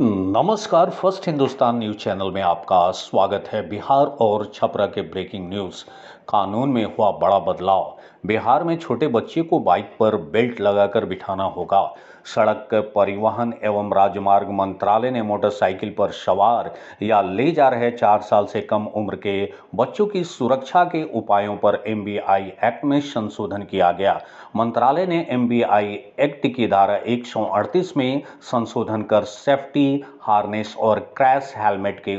नमस्कार first Hindustan news channel में आपका स्वागत है बिहार और छपरा के ब्रेकिंग न्यूज कानून में हुआ बड़ा बदलाव बिहार में छोटे बच्चे को बाइक पर बेल्ट लगाकर बिठाना होगा सड़क परिवहन एवं राजमार्ग मंत्रालय ने मोटरसाइकिल पर सवार या ले जा रहे चार साल से कम उम्र के बच्चों की सुरक्षा के उपायों पर एम एक्ट में संशोधन किया गया मंत्रालय ने एम एक्ट की धारा एक में संशोधन कर सेफ्टी हार्नेस और क्रैश हेलमेट के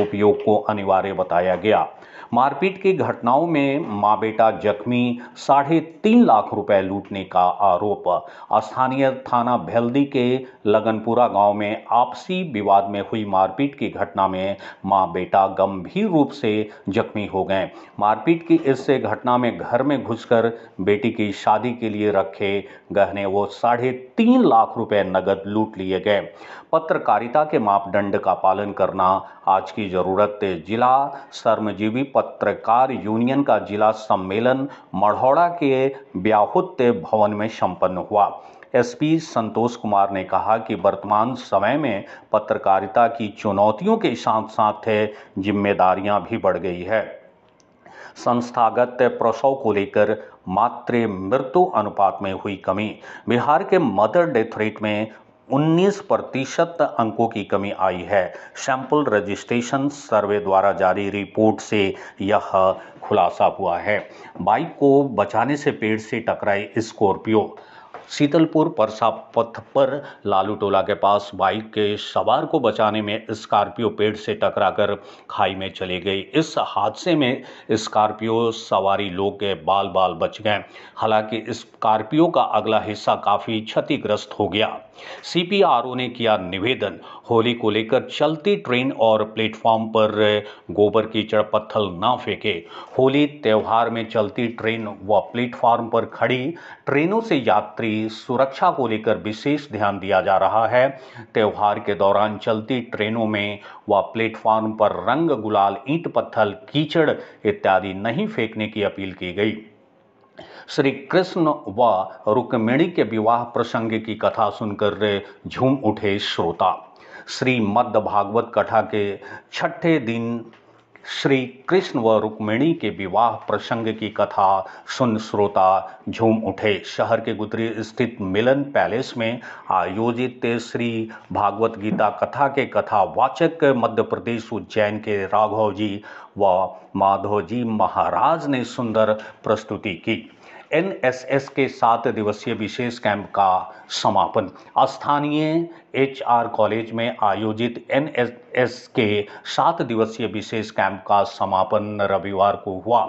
उपयोग को अनिवार्य बताया गया मारपीट की घटनाओं में मां बेटा जख्मी साढ़े तीन लाख रुपए लूटने का आरोप स्थानीय थाना भेल्दी के लगनपुरा गांव में आपसी विवाद में हुई मारपीट की घटना में मां बेटा गंभीर रूप से जख्मी हो गए मारपीट की इस घटना में घर में घुसकर बेटी की शादी के लिए रखे गहने वो साढ़े तीन लाख रुपए नगद लूट लिए गए पत्रकारिता के मापदंड का पालन करना आज की की ज़रूरत जिला श्रमजीवी पत्रकार यूनियन का जिला सम्मेलन मढ़ौड़ा के ब्याहुत भवन में संपन्न हुआ एसपी संतोष कुमार ने कहा कि वर्तमान समय में पत्रकारिता की चुनौतियों के साथ साथ जिम्मेदारियां भी बढ़ गई है संस्थागत प्रसव को लेकर मात्र मृत्यु अनुपात में हुई कमी बिहार के मदर डेथ रेट में 19 प्रतिशत अंकों की कमी आई है सैंपल रजिस्ट्रेशन सर्वे द्वारा जारी रिपोर्ट से यह खुलासा हुआ है बाइक को बचाने से पेड़ से टकराई स्कॉर्पियो शीतलपुर परसा पथ पर लालू टोला के पास बाइक के सवार को बचाने में स्कॉर्पियो पेड़ से टकराकर खाई में चली गई इस हादसे में स्कॉर्पियो सवारी लोग के बाल बाल बच गए हालांकि स्कॉर्पियो का अगला हिस्सा काफ़ी क्षतिग्रस्त हो गया सीपीआरओ ने किया निवेदन होली को लेकर चलती ट्रेन और प्लेटफॉर्म पर गोबर कीचड़ पत्थर ना फेंके होली त्यौहार में चलती ट्रेन व प्लेटफॉर्म पर खड़ी ट्रेनों से यात्री की सुरक्षा को लेकर विशेष ध्यान दिया जा रहा है त्यौहार के दौरान चलती ट्रेनों में व प्लेटफार्म पर रंग गुलाल ईंट पत्थर कीचड़ इत्यादि नहीं फेंकने की अपील की गई श्री कृष्ण व रुक्मिणी के विवाह प्रसंग की कथा सुनकर झूम उठे श्रोता श्री मद्द भागवत कथा के छठे दिन श्री कृष्ण व रुक्मिणी के विवाह प्रसंग की कथा सुन श्रोता झूम उठे शहर के गुदरी स्थित मिलन पैलेस में आयोजित श्री भागवत गीता कथा के कथा वाचक मध्य प्रदेश उज्जैन के राघव जी व माधव जी महाराज ने सुंदर प्रस्तुति की एनएसएस के सात दिवसीय विशेष कैंप का समापन स्थानीय एचआर कॉलेज में आयोजित एनएसएस के सात दिवसीय विशेष कैंप का समापन रविवार को हुआ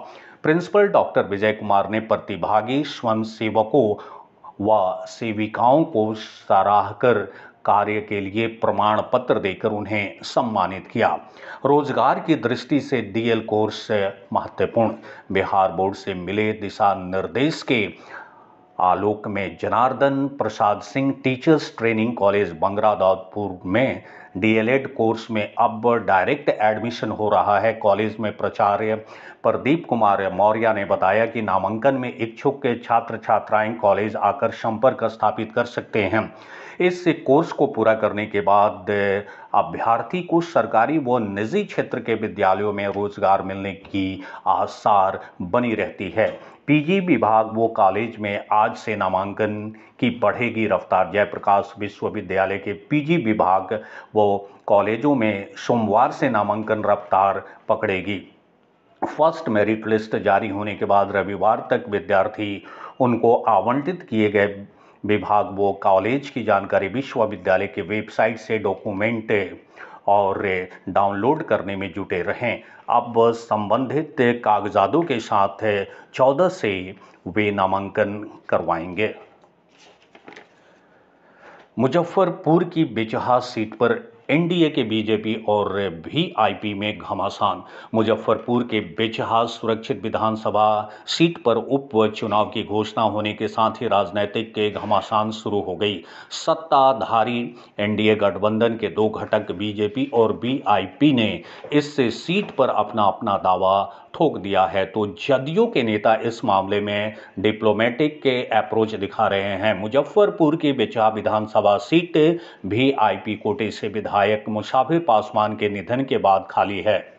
प्रिंसिपल डॉक्टर विजय कुमार ने प्रतिभागी स्वयं सेवकों व सेविकाओं को सराहकर कार्य के लिए प्रमाण पत्र देकर उन्हें सम्मानित किया रोजगार की दृष्टि से डीएल कोर्स महत्वपूर्ण बिहार बोर्ड से मिले दिशा निर्देश के आलोक में Janardan Prasad Singh teachers training college Bangra Dadpur में डीएलएड कोर्स में अब डायरेक्ट एडमिशन हो रहा है कॉलेज में प्राचार्य प्रदीप कुमार मौर्य ने बताया कि नामांकन में इच्छुक के छात्र छात्राएं कॉलेज आकर संपर्क स्थापित कर सकते हैं इस कोर्स को पूरा करने के बाद अभ्यर्थी को सरकारी व निजी क्षेत्र के विद्यालयों में रोजगार मिलने की आसार बनी रहती है पीजी विभाग वो कॉलेज में आज से नामांकन की बढ़ेगी रफ्तार जयप्रकाश विश्वविद्यालय के पीजी विभाग वो कॉलेजों में सोमवार से नामांकन रफ्तार पकड़ेगी फर्स्ट मेरिट लिस्ट जारी होने के बाद रविवार तक विद्यार्थी उनको आवंटित किए गए विभाग वो कॉलेज की जानकारी विश्वविद्यालय के वेबसाइट से डॉक्यूमेंट और डाउनलोड करने में जुटे रहें अब संबंधित कागजातों के साथ चौदह से वे नामांकन करवाएंगे मुजफ्फरपुर की बिजहा सीट पर एनडीए के बीजेपी और वीआईपी में घमासान मुजफ्फरपुर के बेचहा सुरक्षित विधानसभा सीट पर उपचुनाव की घोषणा होने के साथ ही राजनीतिक के घमासान शुरू हो गई सत्ताधारी एनडीए गठबंधन के दो घटक बीजेपी और वीआईपी ने इस सीट पर अपना अपना दावा ठोक दिया है तो जदयू के नेता इस मामले में डिप्लोमेटिक के अप्रोच दिखा रहे हैं मुजफ्फरपुर की बेचहा विधानसभा सीट वीआईपी कोटे से विधान विधायक मुशाफिर पासवान के निधन के बाद खाली है